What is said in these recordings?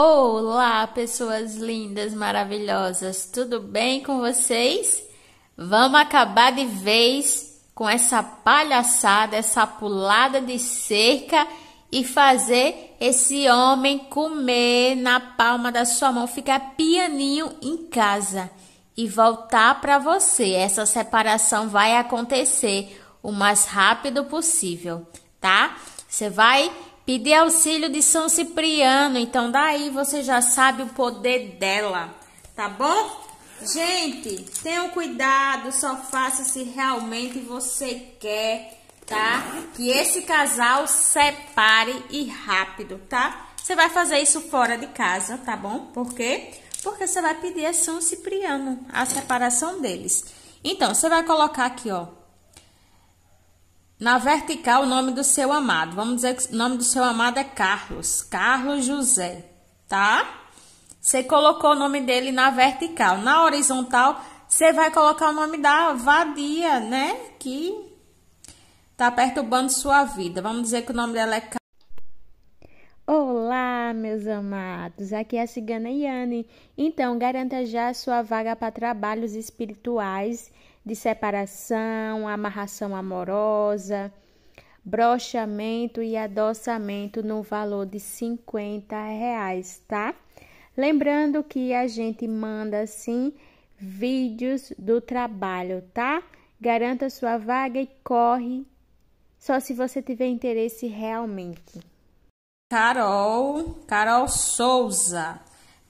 Olá, pessoas lindas, maravilhosas, tudo bem com vocês? Vamos acabar de vez com essa palhaçada, essa pulada de cerca e fazer esse homem comer na palma da sua mão, ficar pianinho em casa e voltar para você. Essa separação vai acontecer o mais rápido possível, tá? Você vai Pedir auxílio de São Cipriano. Então, daí você já sabe o poder dela, tá bom? Gente, tenham cuidado, só faça se realmente você quer, tá? Que esse casal separe e rápido, tá? Você vai fazer isso fora de casa, tá bom? Por quê? Porque você vai pedir a São Cipriano, a separação deles. Então, você vai colocar aqui, ó, na vertical, o nome do seu amado. Vamos dizer que o nome do seu amado é Carlos. Carlos José, tá? Você colocou o nome dele na vertical. Na horizontal, você vai colocar o nome da vadia, né? Que tá perturbando sua vida. Vamos dizer que o nome dela é Carlos. Olá, meus amados. Aqui é a cigana Yane. Então, garanta já a sua vaga para trabalhos espirituais de separação, amarração amorosa, brochamento e adoçamento no valor de 50 reais, tá? Lembrando que a gente manda sim vídeos do trabalho, tá? Garanta sua vaga e corre só se você tiver interesse realmente. Carol, Carol Souza.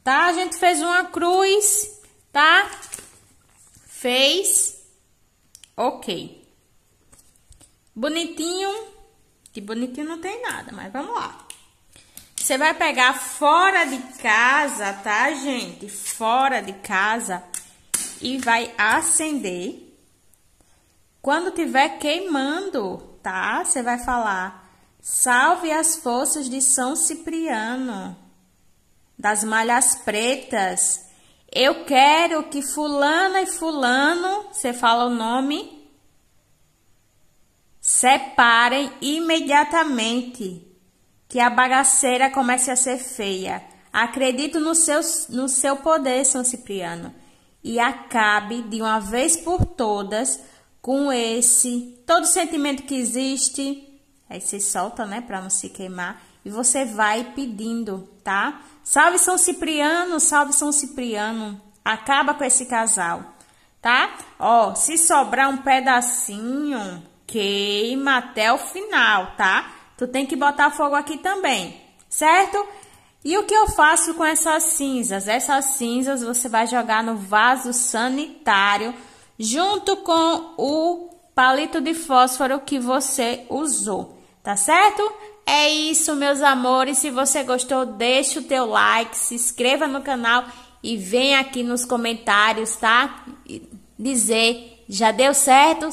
Tá, a gente fez uma cruz, tá? Fez Ok. Bonitinho. Que bonitinho não tem nada, mas vamos lá. Você vai pegar fora de casa, tá, gente? Fora de casa. E vai acender. Quando tiver queimando, tá? Você vai falar: Salve as forças de São Cipriano, das malhas pretas eu quero que fulana e fulano, você fala o nome, separem imediatamente, que a bagaceira comece a ser feia. Acredito no seu, no seu poder, São Cipriano, e acabe de uma vez por todas com esse todo sentimento que existe. Aí se solta, né, para não se queimar e você vai pedindo, tá? Salve São Cipriano, salve São Cipriano. Acaba com esse casal, tá? Ó, se sobrar um pedacinho, queima até o final, tá? Tu tem que botar fogo aqui também, certo? E o que eu faço com essas cinzas? Essas cinzas você vai jogar no vaso sanitário junto com o palito de fósforo que você usou, tá certo? É isso, meus amores. Se você gostou, deixa o teu like, se inscreva no canal e vem aqui nos comentários, tá? Dizer já deu certo?